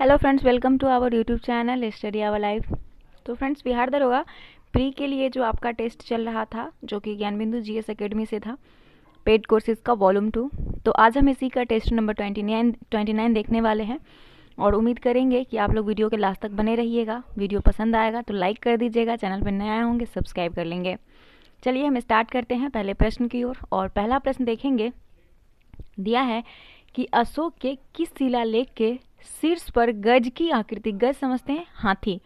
hello friends welcome to our YouTube channel study hour life तो friends Bihar दरोगा pre के लिए जो आपका टेस्ट चल रहा था जो कि ज्ञान बिंदु जी एस अकेडमी से था पेड कोर्सेज का वॉल्यूम टू तो आज हम इसी का test number twenty nine twenty nine देखने वाले हैं और उम्मीद करेंगे कि आप लोग वीडियो के लास्ट तक बने रहिएगा वीडियो पसंद आएगा तो लाइक कर दीजिएगा चैनल पर नए आए होंगे सब्सक्राइब कर लेंगे चलिए हम स्टार्ट करते हैं पहले प्रश्न की ओर और पहला प्रश्न देखेंगे दिया है कि अशोक के किस शिलालेख के शीर्ष पर गज की आकृति गज समझते हैं हाथी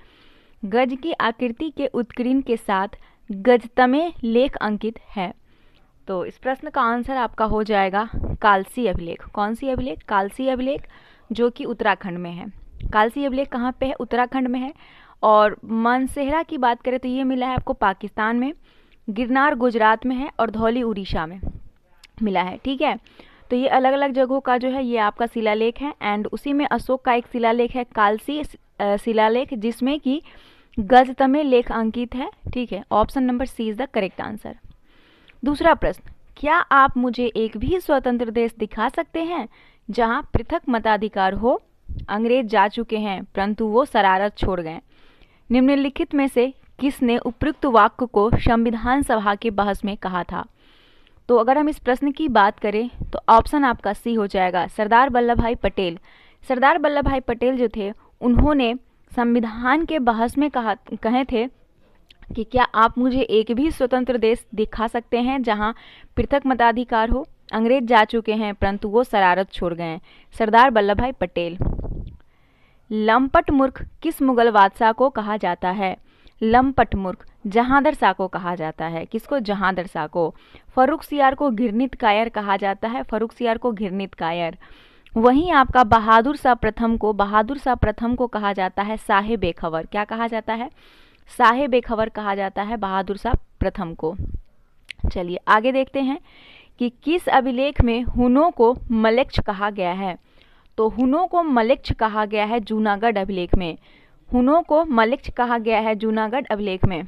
गज की आकृति के उत्कीर्ण के साथ गजतमे लेख अंकित है तो इस प्रश्न का आंसर आपका हो जाएगा कालसी अभिलेख कौन सी अभिलेख कालसी अभिलेख जो कि उत्तराखंड में है कालसी अभिलेख कहाँ पे है उत्तराखंड में है और मानसेहरा की बात करें तो ये मिला है आपको पाकिस्तान में गिरनार गुजरात में है और धौली उड़ीसा में मिला है ठीक है तो ये अलग अलग जगहों का जो है ये आपका शिलालेख है एंड उसी में अशोक का एक शिलालेख है कालसी शिलालेख जिसमें कि गज लेख अंकित है ठीक है option number C is the correct answer दूसरा प्रश्न क्या आप मुझे एक भी स्वतंत्र देश दिखा सकते हैं जहां पृथक मताधिकार हो अंग्रेज जा चुके हैं परंतु वो शरारत छोड़ गए निम्नलिखित में से किसने उपयुक्त वाक्य को संविधान सभा के बहस में कहा था तो अगर हम इस प्रश्न की बात करें तो ऑप्शन आपका सी हो जाएगा सरदार वल्लभ भाई पटेल सरदार वल्लभ भाई पटेल जो थे उन्होंने संविधान के बहस में कहा कहे थे कि क्या आप मुझे एक भी स्वतंत्र देश दिखा सकते हैं जहां पृथक मताधिकार हो अंग्रेज जा चुके हैं परंतु वो शरारत छोड़ गए हैं सरदार वल्लभ भाई पटेल लंपट मूर्ख किस मुगल बादशाह को कहा जाता है लमपट मूर्ख जहांदर शाह को कहा जाता है किसको जहांदर शाह को फरूख सियार को घिरनित कायर कहा जाता है फरूख सियार को घिरनित कायर वहीं आपका बहादुर शाह प्रथम को बहादुर शाह प्रथम को कहा जाता है साहेब बेखबर क्या कहा जाता है शाह बेखबर कहा जाता है बहादुर शाह प्रथम को चलिए आगे देखते हैं कि किस अभिलेख में हुनों को मलेक्ष कहा गया है तो हुनों को मलेक्ष कहा गया है जूनागढ़ अभिलेख में हुनों को मलिक्ष कहा गया है जूनागढ़ अभिलेख में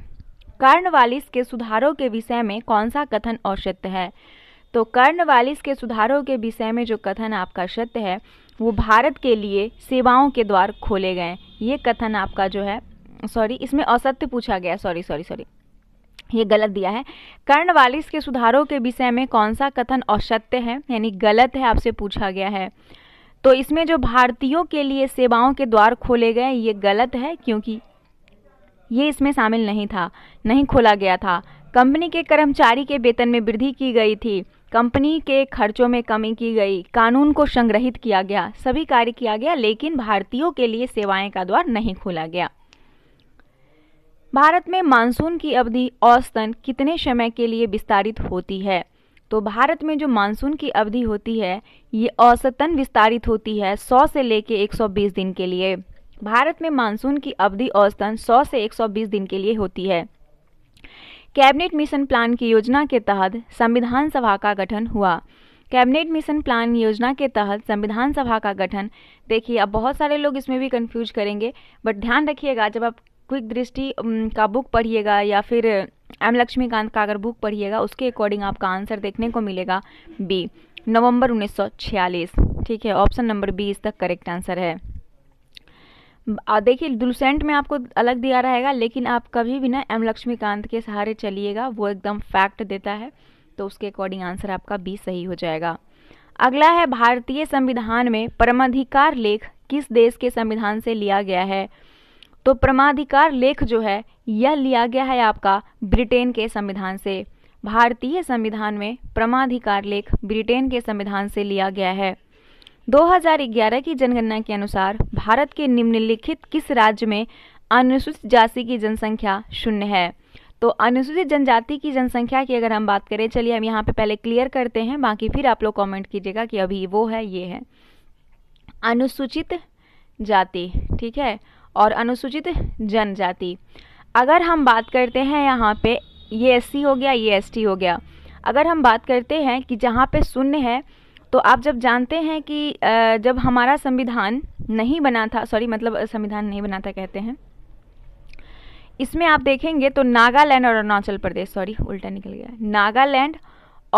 कर्णवालिस के सुधारों के विषय में कौन सा कथन औचित्य है तो कर्णवालिस के सुधारों के विषय में जो कथन आपका सत्य है वो भारत के लिए सेवाओं के द्वार खोले गए ये कथन आपका जो है सॉरी इसमें असत्य पूछा गया सॉरी सॉरी सॉरी ये गलत दिया है कर्णवालिस के सुधारों के विषय में कौन सा कथन असत्य है यानी गलत है आपसे पूछा गया है तो इसमें जो भारतीयों के लिए सेवाओं के द्वार खोले गए ये गलत है क्योंकि ये इसमें शामिल नहीं था नहीं खोला गया था कंपनी के कर्मचारी के वेतन में वृद्धि की गई थी कंपनी के खर्चों में कमी की गई कानून को संग्रहित किया गया सभी कार्य किया गया लेकिन भारतीयों के लिए सेवाएं का द्वार नहीं खोला गया भारत में मानसून की अवधि औसतन कितने समय के लिए विस्तारित होती है तो भारत में जो मानसून की अवधि होती है ये औसतन विस्तारित होती है 100 से लेके 120 दिन के लिए भारत में मानसून की अवधि औसतन 100 से 120 दिन के लिए होती है कैबिनेट मिशन प्लान की योजना के तहत संविधान सभा का गठन हुआ कैबिनेट मिशन प्लान योजना के तहत संविधान सभा का गठन देखिए अब बहुत सारे लोग इसमें भी कंफ्यूज करेंगे बट ध्यान रखिएगा जब आप क्विक दृष्टि का बुक पढ़िएगा या फिर एम लक्ष्मीकांत का अगर बुक पढ़िएगा उसके अकॉर्डिंग आपका आंसर देखने को मिलेगा बी नवंबर 1946 ठीक है ऑप्शन नंबर बी इस तक करेक्ट आंसर है देखिए दुलसेंट में आपको अलग दिया रहेगा लेकिन आप कभी भी ना एम लक्ष्मीकांत के सहारे चलिएगा वो एकदम फैक्ट देता है तो उसके अकॉर्डिंग आंसर आपका बी सही हो जाएगा अगला है भारतीय संविधान में परमाधिकार लेख किस देश के संविधान से लिया गया है तो परमाधिकार लेख जो है यह लिया गया है आपका ब्रिटेन के संविधान से भारतीय संविधान में परमाधिकार लेख ब्रिटेन के संविधान से लिया गया है 2011 की जनगणना के अनुसार भारत के निम्नलिखित किस राज्य में अनुसूचित जाति की जनसंख्या शून्य है तो अनुसूचित जनजाति की जनसंख्या की अगर हम बात करें चलिए हम यहाँ पे पहले क्लियर करते हैं बाकी फिर आप लोग कमेंट कीजिएगा कि अभी वो है ये है अनुसूचित जाति ठीक है और अनुसूचित जनजाति अगर हम बात करते हैं यहाँ पे ये एस हो गया ये एस हो गया अगर हम बात करते हैं कि जहाँ पे शून्य है तो आप जब जानते हैं कि जब हमारा संविधान नहीं बना था सॉरी मतलब संविधान नहीं बना था कहते हैं इसमें आप देखेंगे तो नागालैंड और अरुणाचल प्रदेश सॉरी उल्टा निकल गया नागालैंड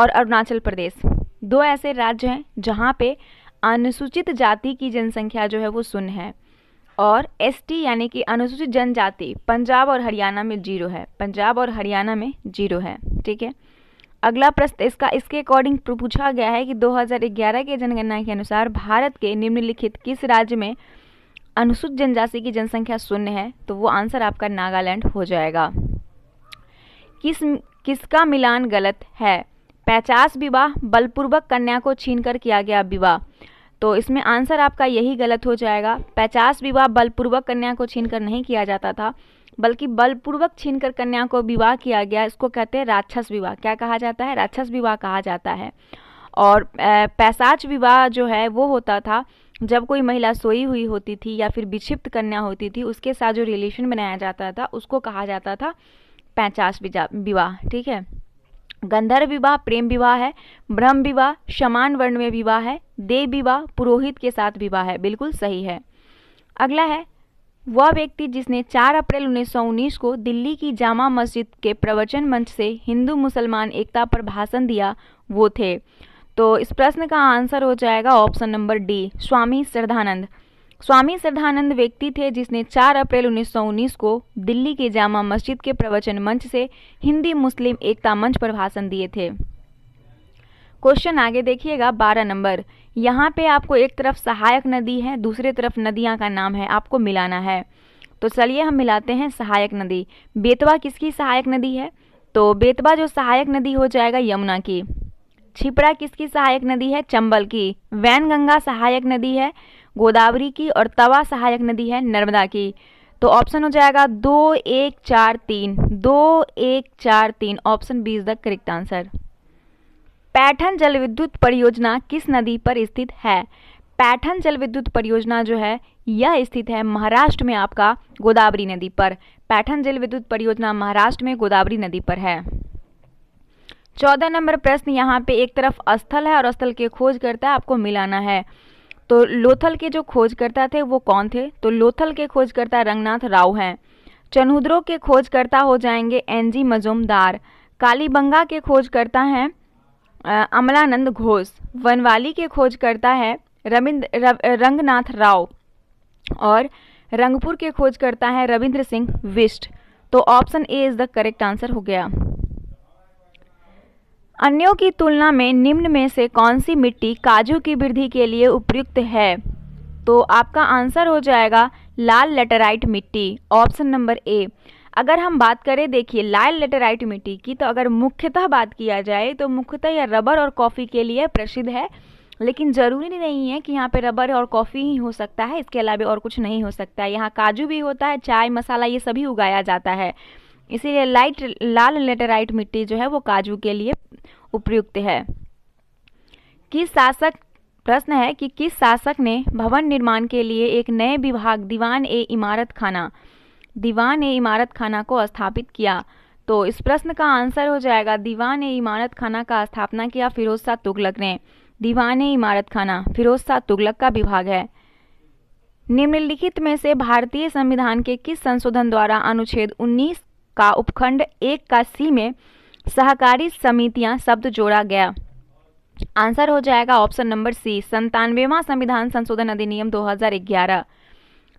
और अरुणाचल प्रदेश दो ऐसे राज्य हैं जहाँ पे अनुसूचित जाति की जनसंख्या जो है वो शून्य है और एसटी यानी कि अनुसूचित जनजाति पंजाब और हरियाणा में जीरो है पंजाब और हरियाणा में जीरो है ठीक है अगला प्रश्न इसका इसके अकॉर्डिंग पूछा गया है कि 2011 के जनगणना के अनुसार भारत के निम्नलिखित किस राज्य में अनुसूचित जनजाति की जनसंख्या शून्य है तो वो आंसर आपका नागालैंड हो जाएगा किस किसका मिलान गलत है पचास विवाह बलपूर्वक कन्या को छीनकर किया गया विवाह तो इसमें आंसर आपका यही गलत हो जाएगा पचास विवाह बलपूर्वक कन्या को छीन नहीं किया जाता था बल्कि बलपूर्वक छीनकर कन्या को विवाह किया गया इसको कहते हैं राक्षस विवाह क्या कहा जाता है राक्षस विवाह कहा जाता है और पैसाच विवाह जो है वो होता था जब कोई महिला सोई हुई होती थी या फिर विक्षिप्त कन्या होती थी उसके साथ जो रिलेशन बनाया जाता था उसको कहा जाता था पैचास विवाह ठीक है गंधर्व विवाह प्रेम विवाह है ब्रह्म विवाह समान वर्ण में विवाह है देव विवाह पुरोहित के साथ विवाह है बिल्कुल सही है अगला है वह व्यक्ति जिसने 4 अप्रैल उन्नीस को दिल्ली की जामा मस्जिद के प्रवचन मंच से हिंदू मुसलमान एकता पर भाषण दिया वो थे तो इस प्रश्न का आंसर हो जाएगा option number D Swami Shraddhanand Swami Shraddhanand व्यक्ति थे जिसने 4 अप्रैल 1919 को दिल्ली के जामा मस्जिद के प्रवचन मंच से हिंदी मुस्लिम एकता मंच पर भाषण दिए थे क्वेश्चन आगे देखिएगा बारह नंबर यहाँ पे आपको एक तरफ सहायक नदी है दूसरे तरफ नदियाँ का नाम है आपको मिलाना है तो चलिए हम मिलाते हैं सहायक नदी बेतवा किसकी सहायक नदी है तो बेतवा जो सहायक नदी हो जाएगा यमुना की छिपरा किसकी सहायक नदी है चंबल की वैनगंगा सहायक नदी है गोदावरी की और तवा सहायक नदी है नर्मदा की तो ऑप्शन हो जाएगा दो एक चार तीन दो एक चार तीन option B is the correct answer Paithan जल विद्युत परियोजना किस नदी पर स्थित है पैठन जल विद्युत परियोजना जो है यह स्थित है महाराष्ट्र में आपका गोदावरी नदी पर पैठन जल विद्युत परियोजना महाराष्ट्र में गोदावरी नदी पर है चौदह नंबर प्रश्न यहाँ पे एक तरफ स्थल है और स्थल के खोज करता है आपको मिलाना है तो लोथल के जो खोजकर्ता थे वो कौन थे तो लोथल के खोजकर्ता रंगनाथ राव हैं चनहुद्रो के खोजकर्ता हो जाएंगे एन जी मजूमदार कालीबंगा के खोजकर्ता हैं अमलानंद घोष वनवाली के खोजकर्ता है रविंद्र रंगनाथ राव और रंगपुर के खोजकर्ता है रविंद्र सिंह विष्ट तो option A is the correct answer हो गया अन्यों की तुलना में निम्न में से कौन सी मिट्टी काजू की वृद्धि के लिए उपयुक्त है तो आपका आंसर हो जाएगा लाल लेटेराइट मिट्टी ऑप्शन नंबर ए अगर हम बात करें देखिए लाल लेटेराइट मिट्टी की तो अगर मुख्यतः बात किया जाए तो मुख्यतः यह रबर और कॉफ़ी के लिए प्रसिद्ध है लेकिन ज़रूरी नहीं है कि यहाँ पे रबर और कॉफ़ी ही हो सकता है इसके अलावा और कुछ नहीं हो सकता है यहाँ काजू भी होता है चाय मसाला ये सभी उगाया जाता है इसीलिए लाइट लाल लेटराइट मिट्टी जो है वो काजू के लिए उपयुक्त है किस शासक प्रश्न है कि किस शासक ने भवन निर्माण के लिए एक नए विभाग दीवान ए इमारत खाना दीवान ए इमारत खाना को स्थापित किया तो इस प्रश्न का आंसर हो जाएगा दीवान ए इमारत खाना का स्थापना किया फिरोज शाह तुगलक ने दीवान ए इमारत खाना फिरोज शाह तुगलक का विभाग है निम्नलिखित में से भारतीय संविधान के किस संशोधन द्वारा अनुच्छेद 19 का उपखंड एक का सी में सहकारी समितियां शब्द जोड़ा गया आंसर हो जाएगा ऑप्शन नंबर सी संतानवेवा संविधान संशोधन अधिनियम 2011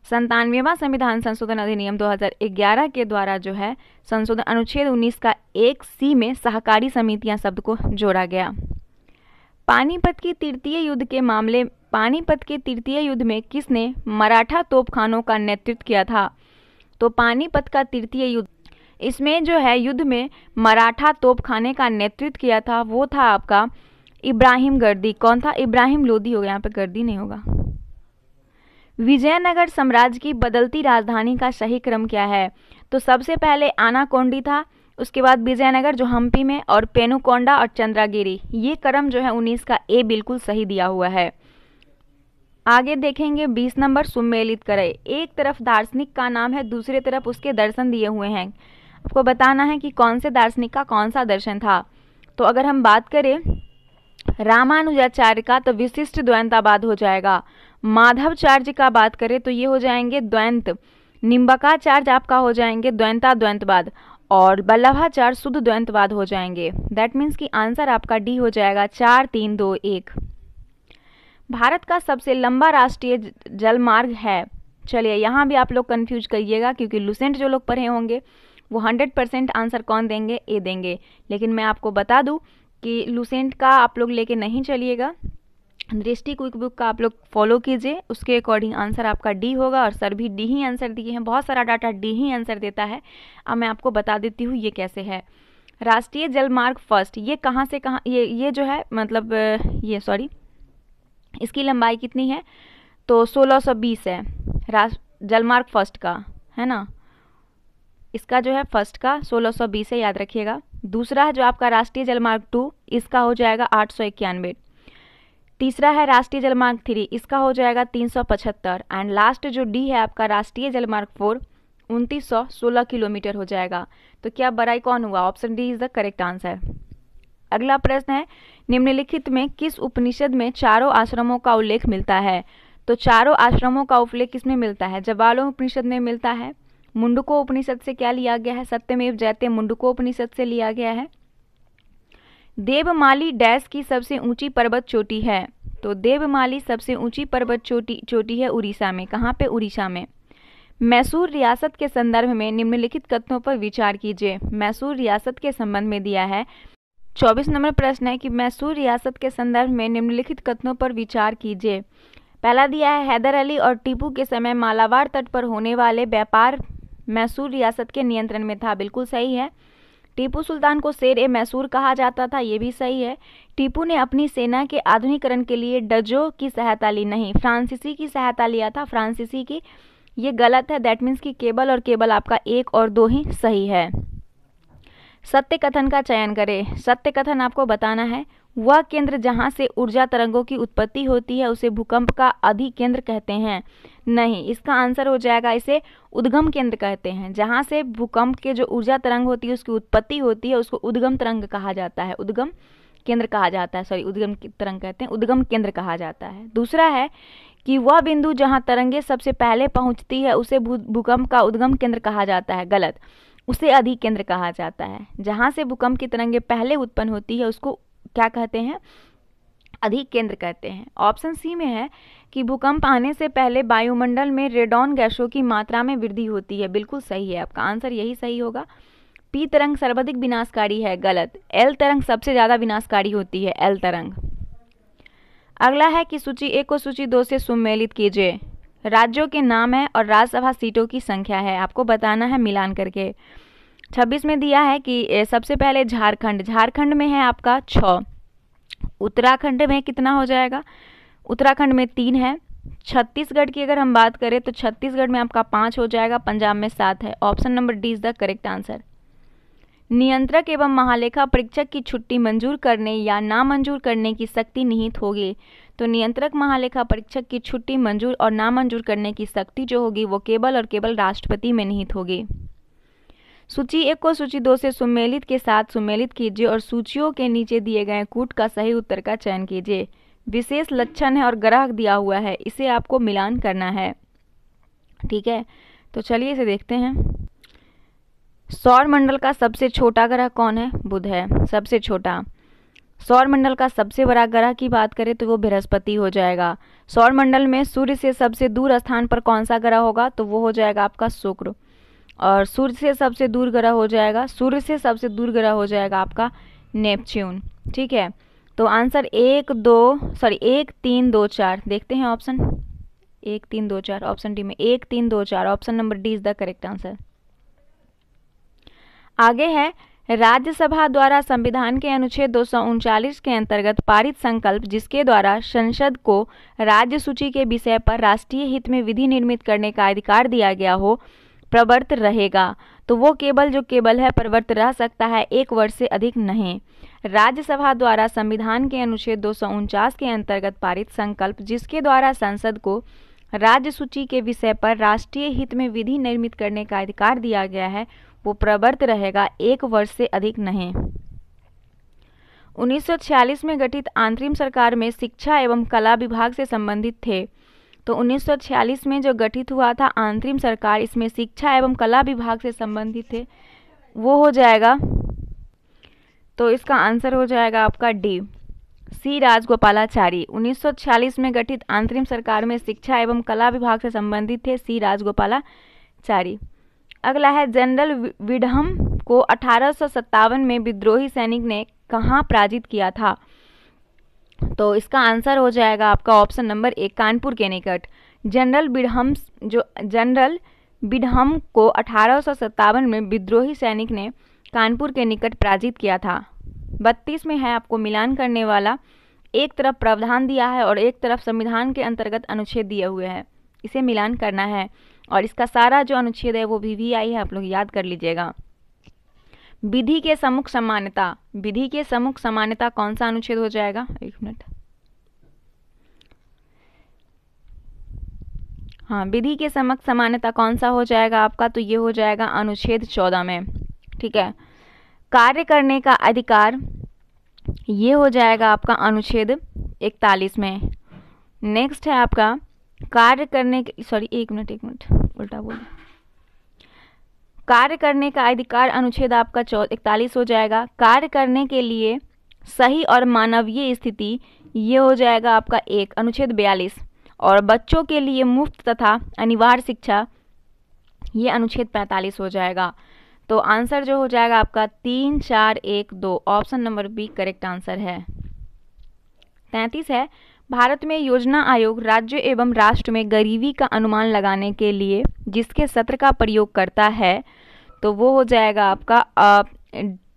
संतानवेवा संविधान संशोधन अधिनियम 2011 के द्वारा जो है संशोधन अनुच्छेद 19 का एक सी में सहकारी समितियां शब्द को जोड़ा गया पानीपत की तृतीय युद्ध के मामले पानीपत के तृतीय युद्ध में किसने मराठा तोपखानों का नेतृत्व किया था तो पानीपत का तृतीय युद्ध इसमें जो है युद्ध में मराठा तोपखाने का नेतृत्व किया था वो था आपका इब्राहिम गर्दी कौन था इब्राहिम लोदी होगा यहाँ पे गर्दी नहीं होगा विजयनगर साम्राज्य की बदलती राजधानी का सही क्रम क्या है तो सबसे पहले आनाकोंडी था उसके बाद विजयनगर जो हम्पी में और पेनुकोंडा और चंद्रागिरी ये क्रम जो है उन्नीस का ए बिल्कुल सही दिया हुआ है आगे देखेंगे बीस नंबर सुमेलित करें एक तरफ दार्शनिक का नाम है दूसरे तरफ उसके दर्शन दिए हुए हैं आपको बताना है कि कौन से दार्शनिक का कौन सा दर्शन था तो अगर हम बात करें रामानुजाचार्य का तो विशिष्ट द्वैंतावाद हो जाएगा माधवचार्य का बात करें तो ये हो जाएंगे द्वैंत निम्बकाचार्य आपका हो जाएंगे द्वैंता द्वैंतवाद और बल्लभाचार्य शुद्ध द्वैंतवाद हो जाएंगे दैट मीन्स कि आंसर आपका डी हो जाएगा चार तीन दो एक भारत का सबसे लंबा राष्ट्रीय जलमार्ग है चलिए यहाँ भी आप लोग कन्फ्यूज करिएगा क्योंकि लुसेंट जो लोग पढ़े होंगे वो हंड्रेड परसेंट आंसर कौन देंगे ए देंगे लेकिन मैं आपको बता दूँ कि लूसेंट का आप लोग लेके नहीं चलिएगा दृष्टि क्विक बुक का आप लोग फॉलो कीजिए उसके अकॉर्डिंग आंसर आपका डी होगा और सर भी डी ही आंसर दिए हैं बहुत सारा डाटा डी ही आंसर देता है अब मैं आपको बता देती हूँ ये कैसे है राष्ट्रीय जलमार्ग फर्स्ट ये कहाँ से कहाँ ये ये जो है मतलब ये सॉरी इसकी लंबाई कितनी है तो 1620 है राष्ट्र जलमार्ग फर्स्ट का है ना इसका जो है फर्स्ट का 1620 है याद रखिएगा दूसरा है जो आपका राष्ट्रीय जलमार्ग टू इसका हो जाएगा आठ सौ इक्यानवे तीसरा है राष्ट्रीय जलमार्ग थ्री इसका हो जाएगा तीन सौ पचहत्तर एंड लास्ट जो डी है आपका राष्ट्रीय जलमार्ग फोर उनतीस सौ सोलह किलोमीटर हो जाएगा तो क्या बराई कौन हुआ option D is the correct answer अगला प्रश्न है निम्नलिखित में किस उपनिषद में चारों आश्रमों का उल्लेख मिलता है तो चारों आश्रमों का उल्लेख किसमें मिलता है जवालों उपनिषद में मिलता है मुंडको उपनिषद से क्या लिया गया है सत्यमेव जयते मुंडको उपनिषद से लिया गया है देवमाली डैश की सबसे ऊंची पर्वत चोटी है तो देवमाली सबसे ऊंची पर्वत चोटी चोटी है उड़ीसा में कहाँ पे उड़ीसा में मैसूर रियासत के संदर्भ में निम्नलिखित कथनों पर विचार कीजिए मैसूर रियासत के संबंध में दिया है चौबीस नंबर प्रश्न है कि मैसूर रियासत के संदर्भ में निम्नलिखित कथनों पर विचार कीजिए पहला दिया है हैदर अली और टीपू के समय मालाबार तट पर होने वाले व्यापार मैसूर रियासत के नियंत्रण में था बिल्कुल सही है टीपू सुल्तान को शेर ए मैसूर कहा जाता था ये भी सही है टीपू ने अपनी सेना के आधुनिकरण के लिए डजो की सहायता ली नहीं फ्रांसीसी की सहायता लिया था फ्रांसीसी की ये गलत है दैट मीन्स कि केबल और केबल आपका एक और दो ही सही है सत्य कथन का चयन करें सत्य कथन आपको बताना है वह केंद्र जहाँ से ऊर्जा तरंगों की उत्पत्ति होती है उसे भूकंप का अधिकेंद्र कहते हैं नहीं इसका आंसर हो जाएगा इसे उद्गम केंद्र कहते हैं जहाँ से भूकंप के जो ऊर्जा तरंग होती है उसकी उत्पत्ति होती है उसको उद्गम तरंग कहा जाता है उद्गम केंद्र कहा जाता है सॉरी उद्गम तरंग कहते हैं उद्गम केंद्र कहा जाता है दूसरा है कि वह बिंदु जहाँ तरंगे सबसे पहले पहुँचती है उसे भूकंप का उद्गम केंद्र कहा जाता है गलत उसे अधिक केंद्र कहा जाता है जहाँ से भूकंप की तरंगे पहले उत्पन्न होती है उसको क्या कहते हैं अधिक केंद्र कहते हैं ऑप्शन सी में है कि भूकंप आने से पहले वायुमंडल में रेडॉन गैसों की मात्रा में वृद्धि होती है बिल्कुल सही है आपका आंसर यही सही होगा पी तरंग सर्वाधिक विनाशकारी है गलत एल तरंग सबसे ज़्यादा विनाशकारी होती है एल तरंग अगला है कि सूची एक को सूची दो से सुमेलित कीजिए राज्यों के नाम है और राज्यसभा सीटों की संख्या है आपको बताना है मिलान करके छब्बीस में दिया है कि सबसे पहले झारखंड झारखंड में है आपका छः उत्तराखंड में कितना हो जाएगा उत्तराखंड में तीन है छत्तीसगढ़ की अगर हम बात करें तो छत्तीसगढ़ में आपका पाँच हो जाएगा पंजाब में सात है option number D is the correct answer नियंत्रक एवं महालेखा परीक्षक की छुट्टी मंजूर करने या नामंजूर करने की शक्ति निहित होगी तो नियंत्रक महालेखा परीक्षक की छुट्टी मंजूर और नामंजूर करने की शक्ति जो होगी वो केवल और केवल राष्ट्रपति में निहित होगी सूची एक को सूची दो से सुमेलित के साथ सुमेलित कीजिए और सूचियों के नीचे दिए गए कूट का सही उत्तर का चयन कीजिए विशेष लक्षण है और ग्राहक दिया हुआ है इसे आपको मिलान करना है ठीक है तो चलिए इसे देखते हैं सौर मंडल का सबसे छोटा ग्रह कौन है बुध है सबसे छोटा सौर मंडल का सबसे बड़ा ग्रह की बात करें तो वो बृहस्पति हो जाएगा सौर मंडल में सूर्य से सबसे दूर स्थान पर कौन सा ग्रह होगा तो वो हो जाएगा आपका शुक्र और सूर्य से सबसे दूर ग्रह हो जाएगा सूर्य से सबसे दूर ग्रह हो जाएगा आपका नेपच्यून ठीक है तो आंसर एक दो सॉरी एक तीन दो चार देखते हैं ऑप्शन एक तीन दो चार ऑप्शन डी में एक तीन दो चार option number D is the correct answer आगे है राज्यसभा द्वारा संविधान के अनुच्छेद दो के अंतर्गत पारित संकल्प जिसके द्वारा संसद को राज्य सूची के विषय पर राष्ट्रीय हित में विधि निर्मित करने का अधिकार दिया गया हो प्रवर्त रहेगा तो वो केवल जो केवल है प्रवर्त रह सकता है एक वर्ष से अधिक नहीं राज्यसभा द्वारा संविधान के अनुच्छेद दो के अंतर्गत पारित संकल्प जिसके द्वारा संसद को राज्य सूची के विषय पर राष्ट्रीय हित में विधि निर्मित करने का अधिकार दिया गया है वो प्रवर्त रहेगा एक वर्ष से अधिक नहीं 1946 में गठित अंतरिम सरकार में शिक्षा एवं कला विभाग से संबंधित थे तो 1946 में जो गठित हुआ था अंतरिम सरकार इसमें शिक्षा एवं कला विभाग से संबंधित थे वो हो जाएगा तो इसका आंसर हो जाएगा आपका डी सी राजगोपालाचारी 1946 में गठित अंतरिम सरकार में शिक्षा एवं कला विभाग से संबंधित थे सी राजगोपालाचारी अगला है जनरल विडहम को अठारह में विद्रोही सैनिक ने कहाँ पराजित किया था तो इसका आंसर हो जाएगा आपका ऑप्शन नंबर एक कानपुर के निकट जनरल बिडहम जो जनरल बिडहम को अठारह में विद्रोही सैनिक ने कानपुर के निकट पराजित किया था बत्तीस में है आपको मिलान करने वाला एक तरफ प्रावधान दिया है और एक तरफ संविधान के अंतर्गत अनुच्छेद दिए हुए हैं इसे मिलान करना है और इसका सारा जो अनुच्छेद है वो भी वी आई है आप लोग याद कर लीजिएगा विधि के समुख समानता विधि के समुख समानता कौन सा अनुच्छेद हो जाएगा एक मिनट हाँ विधि के समक्ष समानता कौन सा हो जाएगा आपका तो ये हो जाएगा अनुच्छेद चौदह में ठीक है कार्य करने का अधिकार ये हो जाएगा आपका अनुच्छेद इकतालीस में नेक्स्ट है आपका कार्य करने के सॉरी एक मिनट एक मिनट उल्टा बोल कार्य करने का अधिकार अनुच्छेद आपका चौ इकतालीस हो जाएगा कार्य करने के लिए सही और मानवीय स्थिति ये हो जाएगा आपका एक अनुच्छेद बयालीस और बच्चों के लिए मुफ्त तथा अनिवार्य शिक्षा ये अनुच्छेद पैंतालीस हो जाएगा तो आंसर जो हो जाएगा आपका तीन चार एक दो option number B correct answer है तैंतीस है भारत में योजना आयोग राज्य एवं राष्ट्र में गरीबी का अनुमान लगाने के लिए जिसके सत्र का प्रयोग करता है तो वो हो जाएगा आपका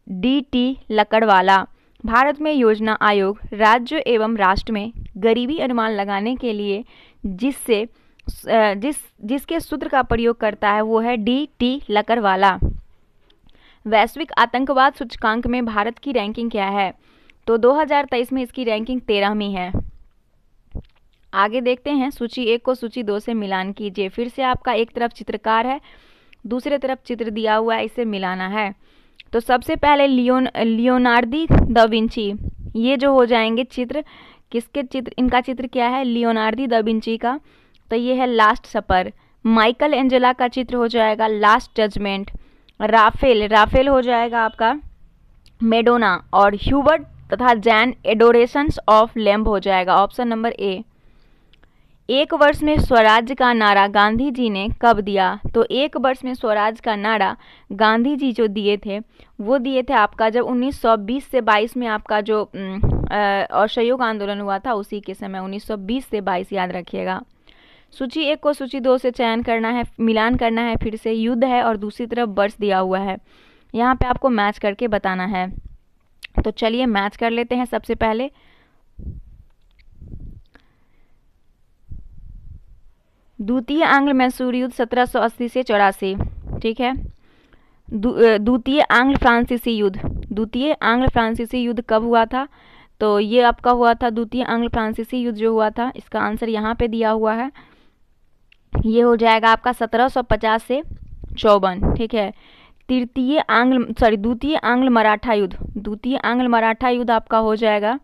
डी टी लकड़वाला भारत में योजना आयोग राज्य एवं राष्ट्र में गरीबी अनुमान लगाने के लिए जिससे जिस जिसके सूत्र का प्रयोग करता है वो है डी टी लकड़वाला वैश्विक आतंकवाद सूचकांक में भारत की रैंकिंग क्या है तो 2023 में इसकी रैंकिंग तेरहवीं है आगे देखते हैं सूची एक को सूची दो से मिलान कीजिए फिर से आपका एक तरफ चित्रकार है दूसरे तरफ चित्र दिया हुआ है इसे मिलाना है तो सबसे पहले लियोन लियोनार्दी द विंची ये जो हो जाएंगे चित्र किसके चित्र इनका चित्र क्या है लियोनार्दी द विंची का तो ये है लास्ट सफर माइकल एंजेला का चित्र हो जाएगा लास्ट जजमेंट राफेल राफेल हो जाएगा आपका मेडोना और ह्यूबर्ट तथा जैन एडोरेशंस ऑफ लैम्ब हो जाएगा ऑप्शन नंबर ए एक वर्ष में स्वराज का नारा गांधी जी ने कब दिया तो एक वर्ष में स्वराज का नारा गांधी जी जो दिए थे वो दिए थे आपका जब 1920 से 22 में आपका जो असहयोग आंदोलन हुआ था उसी के समय 1920 से 22 याद रखिएगा सूची एक को सूची दो से चयन करना है मिलान करना है फिर से युद्ध है और दूसरी तरफ वर्ष दिया हुआ है यहाँ पे आपको मैच करके बताना है तो चलिए मैच कर लेते हैं सबसे पहले द्वितीय आंग्ल मैसूर युद्ध 1780 से चौरासी ठीक है द्वितीय आंग्ल फ्रांसीसी युद्ध द्वितीय आंग्ल फ्रांसीसी युद्ध कब हुआ था तो ये आपका हुआ था द्वितीय आंग्ल फ्रांसीसी युद्ध जो हुआ था इसका आंसर यहाँ पे दिया हुआ है ये हो जाएगा आपका 1750 से चौवन ठीक है तृतीय आंग्ल सॉरी द्वितीय आंग्ल मराठा युद्ध द्वितीय आंग्ल मराठा युद्ध आपका हो जाएगा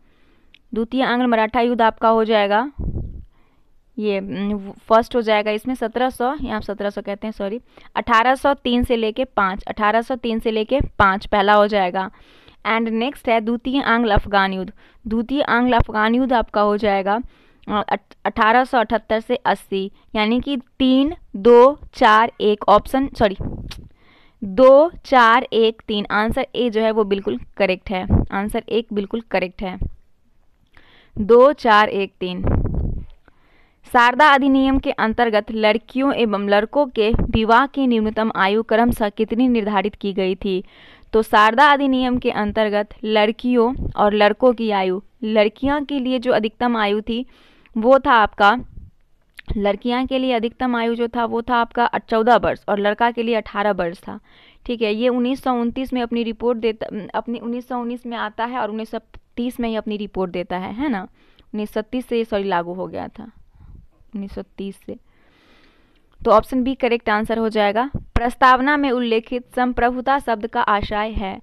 द्वितीय आंग्ल मराठा युद्ध आपका हो जाएगा ये फर्स्ट हो जाएगा इसमें सत्रह सौ यहाँ सत्रह सौ कहते हैं सॉरी अठारह सौ तीन से लेके पाँच अठारह सौ तीन से लेके पाँच पहला हो जाएगा एंड नेक्स्ट है द्वितीय आंग्ल अफगान युद्ध द्वितीय आंग्ल अफगान युद्ध आपका हो जाएगा अठारह सौ अठहत्तर से अस्सी यानी कि तीन दो चार एक ऑप्शन सॉरी दो चार एक तीन आंसर ए जो है वो बिल्कुल करेक्ट है आंसर एक बिल्कुल करेक्ट है दो चार एक तीन शारदा अधिनियम के अंतर्गत लड़कियों एवं लड़कों के विवाह की न्यूनतम आयु क्रम से कितनी निर्धारित की गई थी तो शारदा अधिनियम के अंतर्गत लड़कियों और लड़कों की आयु लड़कियां के लिए जो अधिकतम आयु थी वो था आपका लड़कियां के लिए अधिकतम आयु जो था वो था आपका चौदह वर्ष और लड़का के लिए अठारह वर्ष था ठीक है ये उन्नीस में अपनी रिपोर्ट देता अपनी उन्नीस में आता है और उन्नीस में ही अपनी रिपोर्ट देता है है ना उन्नीस से ये सॉरी लागू हो गया था 1930 से तो ऑप्शन बी करेक्ट आंसर हो जाएगा प्रस्तावना में उल्लेखित संप्रभुता शब्द का आशय है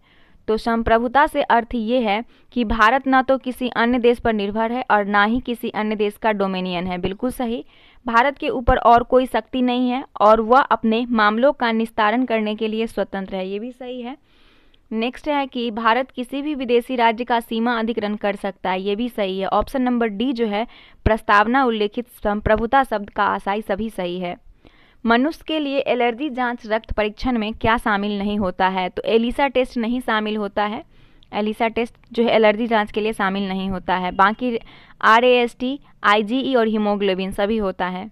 तो संप्रभुता से अर्थ ये है कि भारत न तो किसी अन्य देश पर निर्भर है और ना ही किसी अन्य देश का डोमिनियन है बिल्कुल सही भारत के ऊपर और कोई शक्ति नहीं है और वह अपने मामलों का निस्तारण करने के लिए स्वतंत्र है ये भी सही है नेक्स्ट है कि भारत किसी भी विदेशी राज्य का सीमा अधिकरण कर सकता है ये भी सही है ऑप्शन नंबर डी जो है प्रस्तावना उल्लेखित संप्रभुता शब्द का आशाई सभी सही है मनुष्य के लिए एलर्जी जांच रक्त परीक्षण में क्या शामिल नहीं होता है तो एलिसा टेस्ट नहीं शामिल होता है एलिसा टेस्ट जो है एलर्जी जांच के लिए शामिल नहीं होता है बाकी R A S T I G E और हीमोग्लोबिन सभी होता है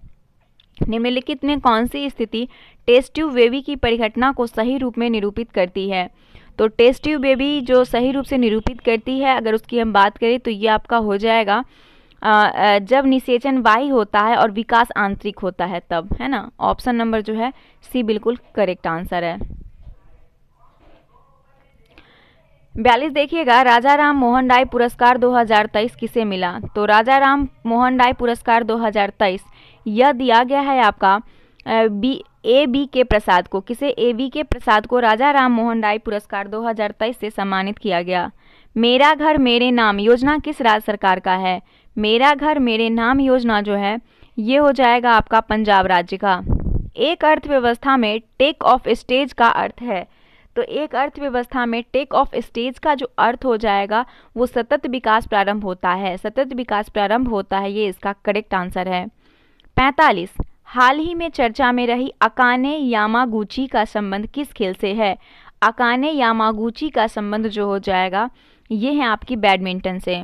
निम्नलिखित में कौन सी स्थिति टेस्ट ट्यूब वेवी की परिघटना को सही रूप में निरूपित करती है तो टेस्ट ट्यूब बेबी जो सही रूप से निरूपित करती है अगर उसकी हम बात करें तो ये आपका हो जाएगा जब निषेचन वाई होता है और विकास आंतरिक होता है तब है ना ऑप्शन नंबर जो है सी बिल्कुल करेक्ट आंसर है बयालीस देखिएगा राजा राम मोहन राय पुरस्कार 2023 किसे मिला तो राजा राम मोहन राय पुरस्कार 2023 यह दिया गया है आपका बी ए बी के प्रसाद को किसे ए बी के प्रसाद को राजा राम मोहन राय पुरस्कार 2023 से सम्मानित किया गया मेरा घर मेरे नाम योजना किस राज्य सरकार का है मेरा घर मेरे नाम योजना जो है ये हो जाएगा आपका पंजाब राज्य का एक अर्थव्यवस्था में टेक ऑफ स्टेज का अर्थ है तो एक अर्थव्यवस्था में टेक ऑफ स्टेज का जो अर्थ हो जाएगा वो सतत विकास प्रारंभ होता है सतत विकास प्रारंभ होता है ये इसका करेक्ट आंसर है पैंतालीस हाल ही में चर्चा में रही अकाने यामागुची का संबंध किस खेल से है अकाने यामागुची का संबंध जो हो जाएगा ये है आपकी बैडमिंटन से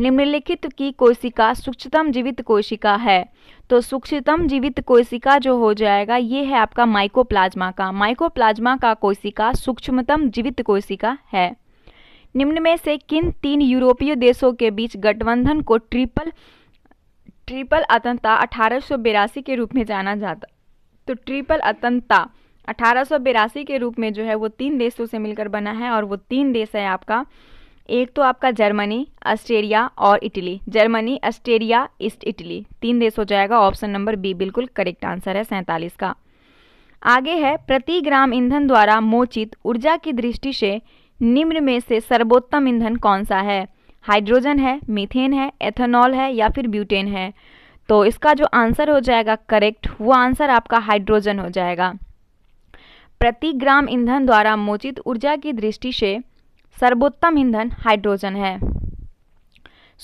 निम्नलिखित की कोशिका सूक्ष्मतम जीवित कोशिका है तो सूक्ष्मतम जीवित कोशिका जो हो जाएगा ये है आपका माइकोप्लाज्मा का माइकोप्लाज्मा का कोशिका सूक्ष्मतम जीवित कोशिका है निम्न में से किन तीन यूरोपीय देशों के बीच गठबंधन को ट्रिपल ट्रिपल अतंता अठारह के रूप में जाना जाता तो ट्रिपल अतंता अठारह के रूप में जो है वो तीन देशों से मिलकर बना है और वो तीन देश है आपका एक तो आपका जर्मनी ऑस्ट्रेलिया और Italy Germany Australia east Italy तीन देश हो जाएगा ऑप्शन नंबर बी बिल्कुल करेक्ट आंसर है सैंतालीस का आगे है प्रति ग्राम ईंधन द्वारा मोचित ऊर्जा की दृष्टि से निम्न में से सर्वोत्तम ईंधन कौन सा है हाइड्रोजन है मीथेन है एथेनॉल है या फिर ब्यूटेन है तो इसका जो आंसर हो जाएगा करेक्ट वो आंसर आपका हाइड्रोजन हो जाएगा प्रति ग्राम ईंधन द्वारा मोचित ऊर्जा की दृष्टि से सर्वोत्तम ईंधन हाइड्रोजन है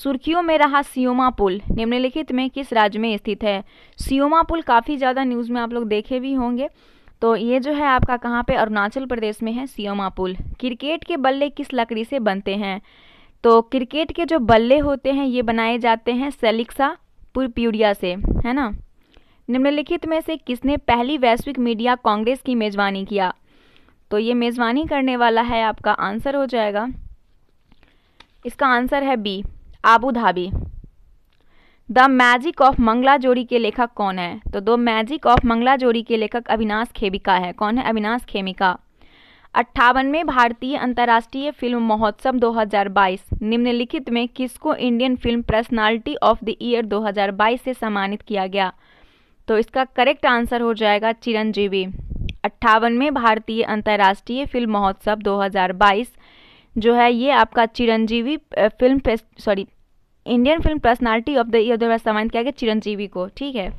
सुर्खियों में रहा सियोमा पुल निम्नलिखित में किस राज्य में स्थित है सियोमा पुल काफ़ी ज़्यादा न्यूज़ में आप लोग देखे भी होंगे तो ये जो है आपका कहाँ पे अरुणाचल प्रदेश में है सियोमा पुल क्रिकेट के बल्ले किस लकड़ी से बनते हैं तो क्रिकेट के जो बल्ले होते हैं ये बनाए जाते हैं सेलिक्सा पुरप्यूरिया से है ना निम्नलिखित में से किसने पहली वैश्विक मीडिया कांग्रेस की मेज़बानी किया तो ये मेज़बानी करने वाला है आपका आंसर हो जाएगा इसका आंसर है B Abu Dhabi the magic of Mangalajodi के लेखक कौन है तो दो मैजिक ऑफ मंगला जोड़ी के लेखक अविनाश खेमिका है कौन है अविनाश खेमिका अट्ठावनवें भारतीय अंतर्राष्ट्रीय फिल्म महोत्सव 2022 निम्नलिखित में किसको Indian film personality of the year 2022 से सम्मानित किया गया तो इसका करेक्ट आंसर हो जाएगा चिरंजीवी अट्ठावनवें भारतीय अंतर्राष्ट्रीय फिल्म महोत्सव 2022 जो है ये आपका Chiranjeevi film sorry Indian film personality of the year द्वारा सम्मानित किया गया चिरंजीवी को ठीक है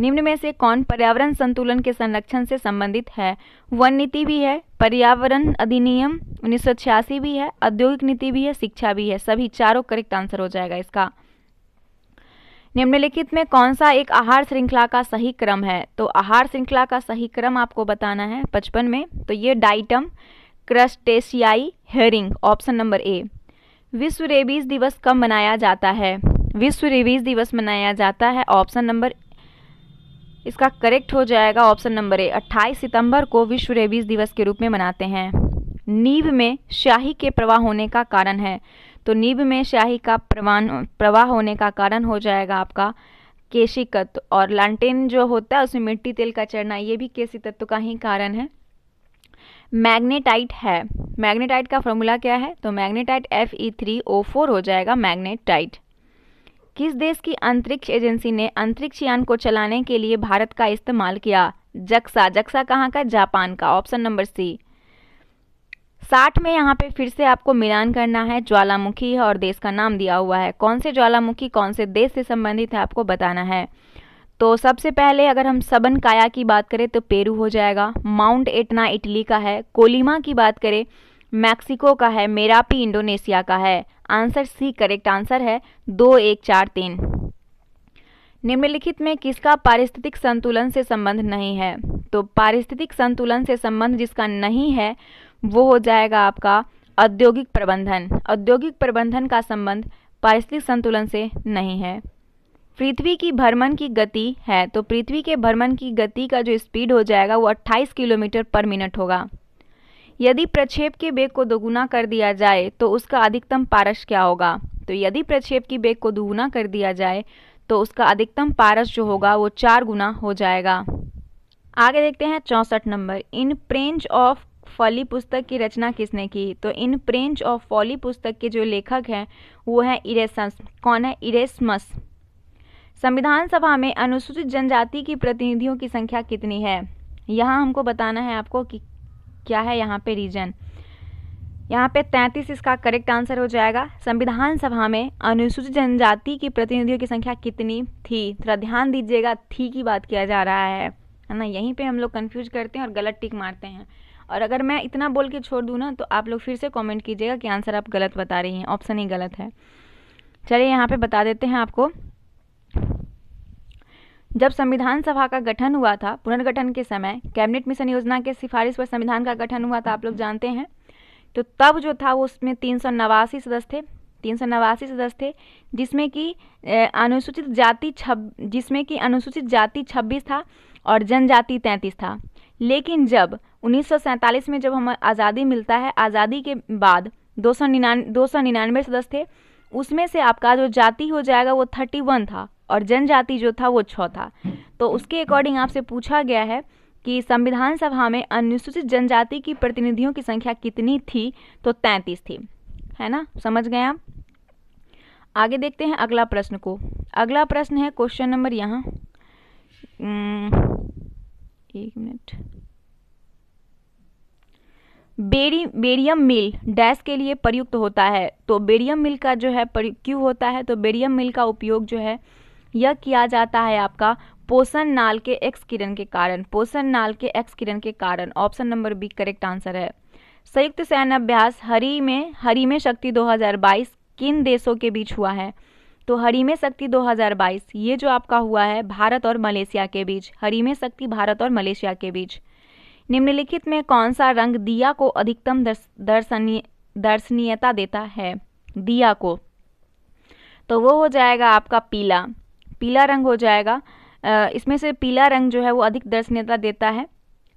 निम्न में से कौन पर्यावरण संतुलन के संरक्षण से संबंधित है वन नीति भी है पर्यावरण अधिनियम उन्नीस भी है औद्योगिक नीति भी है शिक्षा भी है सभी चारों करेक्ट आंसर हो जाएगा इसका निम्नलिखित में कौन सा एक आहार श्रृंखला का सही क्रम है तो आहार श्रृंखला का सही क्रम आपको बताना है पचपन में तो ये डाइटम क्रस्टेशियाई हेरिंग ऑप्शन नंबर ए विश्व रेबीज दिवस कब मनाया जाता है विश्व रेबीज दिवस मनाया जाता है ऑप्शन नंबर इसका करेक्ट हो जाएगा ऑप्शन नंबर ए 28 सितंबर को विश्व रेबीज दिवस के रूप में मनाते हैं नीब में शाही के प्रवाह होने का कारण है तो नीब में शाही का प्रवान प्रवाह होने का कारण हो जाएगा आपका केशी तत्व और लालटेन जो होता है उसमें मिट्टी तेल का चढ़ना ये भी केसी तत्व का ही कारण है मैग्नेटाइट है मैग्नेटाइट का फॉर्मूला क्या है तो magnetite F E three O four हो जाएगा मैग्नेटाइट किस देश की अंतरिक्ष एजेंसी ने अंतरिक्ष यान को चलाने के लिए भारत का इस्तेमाल किया जक्सा जक्सा कहाँ का जापान का ऑप्शन नंबर सी साठ में यहाँ पे फिर से आपको मिलान करना है ज्वालामुखी है और देश का नाम दिया हुआ है कौन से ज्वालामुखी कौन से देश से संबंधित है आपको बताना है तो सबसे पहले अगर हम सबन काया की बात करें तो पेरू हो जाएगा माउंट एटना इटली का है कोलिमा की बात करें मैक्सिको का है मेरापी इंडोनेशिया का है आंसर सी करेक्ट आंसर है दो एक चार तीन निम्नलिखित में किसका पारिस्थितिक संतुलन से संबंध नहीं है तो पारिस्थितिक संतुलन से संबंध जिसका नहीं है वो हो जाएगा आपका औद्योगिक प्रबंधन औद्योगिक प्रबंधन का संबंध पारिस्थितिक संतुलन से नहीं है पृथ्वी की भ्रमण की गति है तो पृथ्वी के भ्रमण की गति का जो स्पीड हो जाएगा वो 28 किलोमीटर पर मिनट होगा यदि प्रक्षेप के बेग को दोगुना कर दिया जाए तो उसका अधिकतम पारस क्या होगा तो यदि प्रक्षेप की बेग को दोगुना कर दिया जाए तो उसका अधिकतम पारस जो होगा वो चार गुना हो जाएगा आगे देखते हैं चौंसठ number in praise of folly पुस्तक की रचना किसने की तो इन प्रेंज ऑफ फॉली पुस्तक के जो लेखक हैं वो हैं इरेसमस कौन है इरेसमस संविधान सभा में अनुसूचित जनजाति की प्रतिनिधियों की संख्या कितनी है यहाँ हमको बताना है आपको कि क्या है यहाँ पे रीजन यहाँ पे तैंतीस इसका करेक्ट आंसर हो जाएगा संविधान सभा में अनुसूचित जनजाति की प्रतिनिधियों की संख्या कितनी थी थोड़ा ध्यान दीजिएगा थी की बात किया जा रहा है है ना यहीं पे हम लोग कन्फ्यूज करते हैं और गलत टिक मारते हैं और अगर मैं इतना बोल के छोड़ दूँ ना तो आप लोग फिर से कॉमेंट कीजिएगा कि आंसर आप गलत बता रही हैं ऑप्शन ही गलत है चलिए यहाँ पर बता देते हैं आपको जब संविधान सभा का गठन हुआ था पुनर्गठन के समय कैबिनेट मिशन योजना के सिफारिश पर संविधान का गठन हुआ था आप लोग जानते हैं तो तब जो था वो उसमें तीन सौ नवासी सदस्य थे तीन सौ नवासी सदस्य थे जिसमें कि अनुसूचित जाति छब जिसमें कि अनुसूचित जाति छब्बीस था और जनजाति तैंतीस था लेकिन जब उन्नीस में जब हमें आज़ादी मिलता है आज़ादी के बाद दो सौ निन्यान दो सौ निन्यानवे सदस्य थे उसमें से आपका जो जाति हो जाएगा वो थर्टी वन था और जनजाति जो था वो छ था तो उसके अकॉर्डिंग आपसे पूछा गया है कि संविधान सभा में अनुसूचित जनजाति की प्रतिनिधियों की संख्या कितनी थी तो तैंतीस थी है ना समझ गए आप आगे देखते हैं अगला प्रश्न को अगला प्रश्न है क्वेश्चन नंबर यहाँ एक मिनट बेरी बेरियम मिल डैश के लिए प्रयुक्त होता है तो बेरियम मिल का जो है क्यों होता है तो बेरियम मिल का उपयोग जो है यह किया जाता है आपका पोषण नाल के एक्स किरण के कारण पोषण नाल के एक्स किरण के कारण option number B correct answer है संयुक्त सैन्य अभ्यास हरी में हरी में शक्ति 2022 किन देशों के बीच हुआ है तो हरी में शक्ति 2022 ये जो आपका हुआ है भारत और मलेशिया के बीच हरी में शक्ति भारत और मलेशिया के बीच निम्नलिखित में कौन सा रंग दिया को अधिकतम दर्शनीय दर्शनीयता देता है दिया को तो वो हो जाएगा आपका पीला पीला रंग हो जाएगा इसमें से पीला रंग जो है वो अधिक दर्शनीयता देता है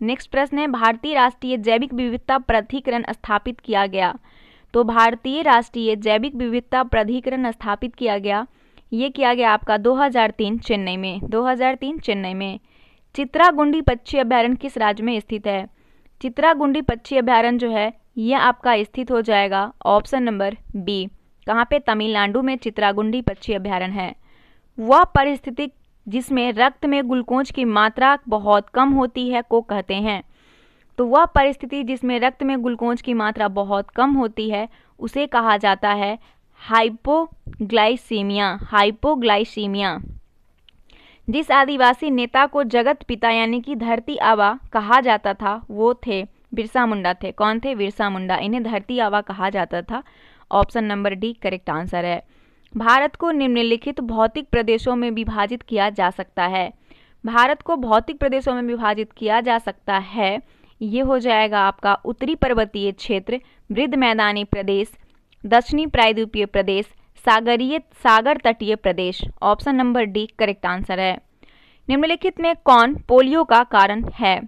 नेक्स्ट प्रश्न है भारतीय राष्ट्रीय जैविक विविधता प्राधिकरण स्थापित किया गया तो भारतीय राष्ट्रीय जैविक विविधता प्राधिकरण स्थापित किया गया ये किया गया आपका 2003 चेन्नई में 2003 चेन्नई में चित्रागुंडी पक्षी अभ्यारण्य किस राज्य में स्थित है चित्रागुंडी पक्षी अभ्यारण्य जो है यह आपका स्थित हो जाएगा ऑप्शन नंबर बी कहाँ पे तमिलनाडु में चित्रागुंडी पक्षी अभ्यारण्य है वह परिस्थिति जिसमें रक्त में ग्लूकोज की मात्रा बहुत कम होती है को कहते हैं तो वह परिस्थिति जिसमें रक्त में ग्लूकोज की मात्रा बहुत कम होती है उसे कहा जाता है हाइपोग्लाइसीमिया हाइपोग्लाइसीमिया जिस आदिवासी नेता को जगत पिता यानी कि धरती आवा कहा जाता था वो थे बिरसा मुंडा थे कौन थे बिरसा मुंडा इन्हें धरती आवा कहा जाता था option number D correct answer है भारत को निम्नलिखित भौतिक प्रदेशों में विभाजित किया जा सकता है भारत को भौतिक प्रदेशों में विभाजित किया जा सकता है ये हो जाएगा आपका उत्तरी पर्वतीय क्षेत्र वृद्ध मैदानी प्रदेश दक्षिणी प्रायद्वीपीय प्रदेश सागरीय सागर तटीय प्रदेश option number D correct answer है निम्नलिखित में कौन पोलियो का कारण है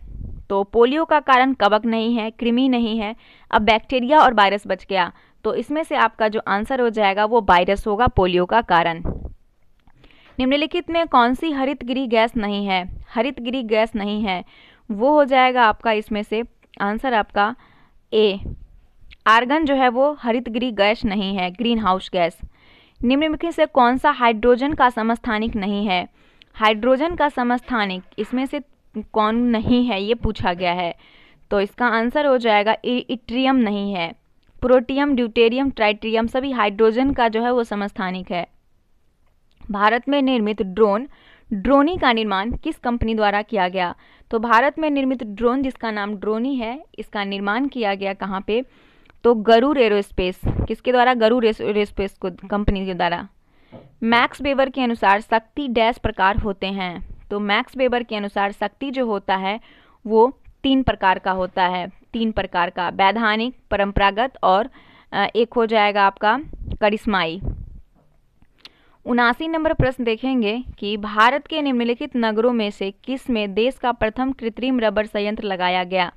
तो पोलियो का कारण कवक नहीं है कृमि नहीं है अब बैक्टीरिया और वायरस बच गया तो इसमें से आपका जो आंसर हो जाएगा वो वायरस होगा पोलियो का कारण निम्नलिखित में कौन सी हरित गृह गैस नहीं है हरित गृह गैस नहीं है वो हो जाएगा आपका इसमें से आंसर आपका ए आर्गन जो है वो हरित गृह गैस नहीं है ग्रीन हाउस गैस निम्नलिखित से कौन सा हाइड्रोजन का समस्थानिक नहीं है हाइड्रोजन का समस्थानिक इसमें से कौन नहीं है ये पूछा गया है तो इसका आंसर हो जाएगा इट्रियम नहीं है प्रोटियम ड्यूटेरियम ट्राइट्रियम सभी हाइड्रोजन का जो है वो समस्थानिक है भारत में निर्मित ड्रोन ड्रोनी का निर्माण किस कंपनी द्वारा किया गया तो भारत में निर्मित ड्रोन जिसका नाम ड्रोनी है इसका निर्माण किया गया कहाँ पे तो गरुड़ एरोस्पेस किसके द्वारा गरुड़ एरोस्पेस को कंपनी के द्वारा मैक्स बेबर के अनुसार शक्ति डैश प्रकार होते हैं तो मैक्स बेबर के अनुसार शक्ति जो होता है वो तीन प्रकार का होता है तीन प्रकार का वैधानिक परंपरागत और एक हो जाएगा आपका करिश्माई उनासी नंबर प्रश्न देखेंगे कि भारत के निम्नलिखित नगरों में से किस में देश का प्रथम कृत्रिम रबर संयंत्र लगाया गया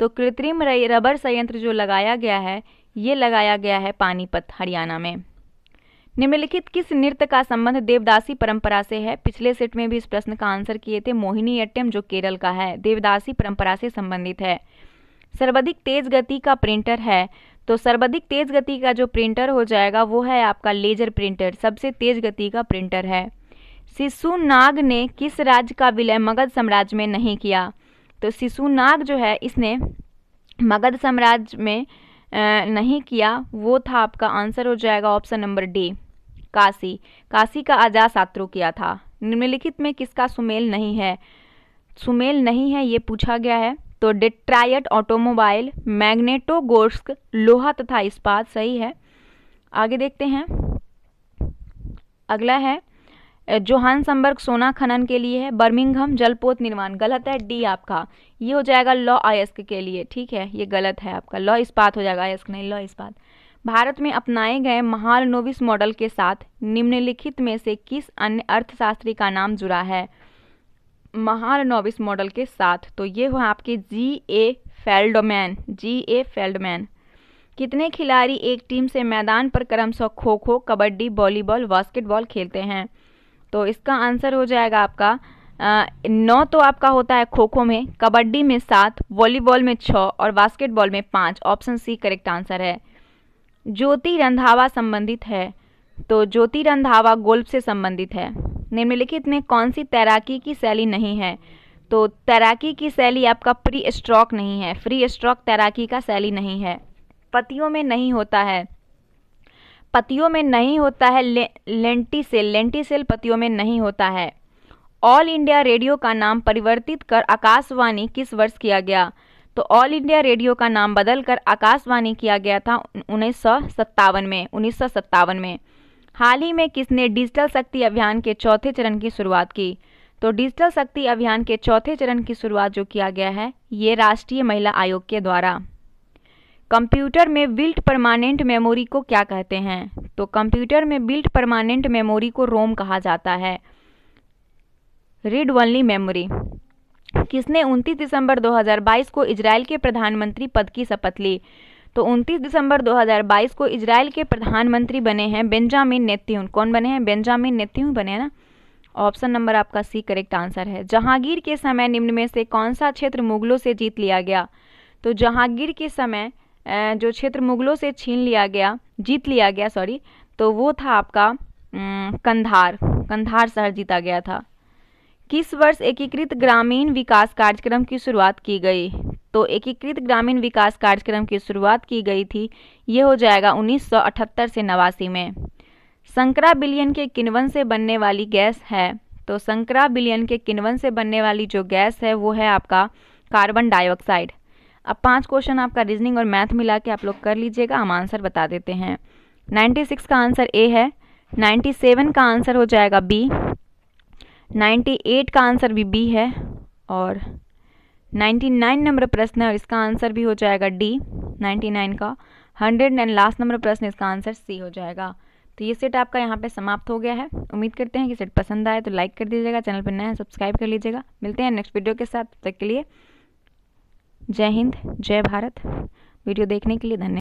तो कृत्रिम रबर संयंत्र जो लगाया गया है ये लगाया गया है पानीपत हरियाणा में निम्नलिखित किस नृत्य का संबंध देवदासी परंपरा से है पिछले सेट में भी इस प्रश्न का आंसर किए थे मोहिनी अट्टम जो केरल का है देवदासी परंपरा से संबंधित है सर्वाधिक तेज गति का प्रिंटर है तो सर्वाधिक तेज गति का जो प्रिंटर हो जाएगा वो है आपका लेजर प्रिंटर सबसे तेज गति का प्रिंटर है शिशु नाग ने किस राज्य का विलय मगध साम्राज्य में नहीं किया तो शिशु नाग जो है इसने मगध साम्राज्य में नहीं किया वो था आपका आंसर हो जाएगा option number D Kashi Kashi का आजाद सात्रो किया था निम्नलिखित में किसका सुमेल नहीं है सुमेल नहीं है ये पूछा गया है तो डिट्रायट ऑटोमोबाइल मैग्नेटोगोर्स्क लोहा तथा इस्पात सही है आगे देखते हैं अगला है जोहान संबर्ग सोना खनन के लिए है बर्मिंगहम जलपोत निर्माण गलत है डी आपका ये हो जाएगा लॉ आयस्क के लिए ठीक है ये गलत है आपका लॉ इस्पात हो जाएगा आयस्क नहीं लॉ इस्पात भारत में अपनाए गए महाल नोविस मॉडल के साथ निम्नलिखित में से किस अन्य अर्थशास्त्री का नाम जुड़ा है महाल नोविस मॉडल के साथ तो ये हो आपके जी ए फेल्डमैन जी ए फेल्डमैन कितने खिलाड़ी एक टीम से मैदान पर क्रमशः खो खो कबड्डी वॉलीबॉल बास्केटबॉल खेलते हैं तो इसका आंसर हो जाएगा आपका आ, नौ तो आपका होता है खो खो में कबड्डी में सात वॉलीबॉल में छः और बास्केटबॉल में पाँच ऑप्शन सी करेक्ट आंसर है ज्योति रंधावा संबंधित है तो ज्योति रंधावा गोल्फ से संबंधित है निम्नलिखित में कौन सी तैराकी की शैली नहीं है तो तैराकी की शैली आपका प्री स्ट्रोक नहीं है फ्री स्ट्रोक तैराकी का शैली नहीं है पतियों में नहीं होता है पतियों में नहीं होता है ले, लेंटी सेल पतियों में नहीं होता है ऑल इंडिया रेडियो का नाम परिवर्तित कर आकाशवाणी किस वर्ष किया गया तो ऑल इंडिया रेडियो का नाम बदल कर आकाशवाणी किया गया था उन्नीस में उन्नीस में हाल ही में किसने डिजिटल शक्ति अभियान के चौथे चरण की शुरुआत की तो डिजिटल शक्ति अभियान के चौथे चरण की शुरुआत जो किया गया है ये राष्ट्रीय महिला आयोग के द्वारा कंप्यूटर में बिल्ट परमानेंट मेमोरी को क्या कहते हैं तो कंप्यूटर में बिल्ट परमानेंट मेमोरी को रोम कहा जाता है रीड ओनली मेमोरी किसने 29 दिसंबर 2022 को इजराइल के प्रधानमंत्री पद की शपथ ली तो 29 दिसंबर 2022 को इजराइल के प्रधानमंत्री बने हैं बेंजामिन नेत्यून कौन बने हैं बेंजामिन नेत्यून बने हैं ना ऑप्शन नंबर आपका सी करेक्ट आंसर है जहांगीर के समय निम्न में से कौन सा क्षेत्र मुगलों से जीत लिया गया तो जहांगीर के समय जो क्षेत्र मुगलों से छीन लिया गया जीत लिया गया सॉरी तो वो था आपका कंधार कंधार शहर जीता गया था किस वर्ष एकीकृत ग्रामीण विकास कार्यक्रम की शुरुआत की गई तो एकीकृत ग्रामीण विकास कार्यक्रम की शुरुआत की गई थी ये हो जाएगा 1978 से नवासी में संकरा बिलियन के किनवन से बनने वाली गैस है तो संकरा बिलियन के किनवन से बनने वाली जो गैस है वो है आपका कार्बन डाइऑक्साइड अब पांच क्वेश्चन आपका रीजनिंग और मैथ मिला के आप लोग कर लीजिएगा हम आंसर बता देते हैं 96 का आंसर ए है 97 का आंसर हो जाएगा बी 98 का आंसर भी बी है और 99 नंबर प्रश्न है और इसका आंसर भी हो जाएगा डी 99 का 100 एंड लास्ट नंबर प्रश्न इसका आंसर सी हो जाएगा तो ये सेट आपका यहाँ पे समाप्त हो गया है उम्मीद करते हैं कि सेट पसंद आए तो लाइक कर दीजिएगा चैनल पर नया सब्सक्राइब कर लीजिएगा मिलते हैं नेक्स्ट वीडियो के साथ तब तक के लिए जय हिंद जय भारत वीडियो देखने के लिए धन्यवाद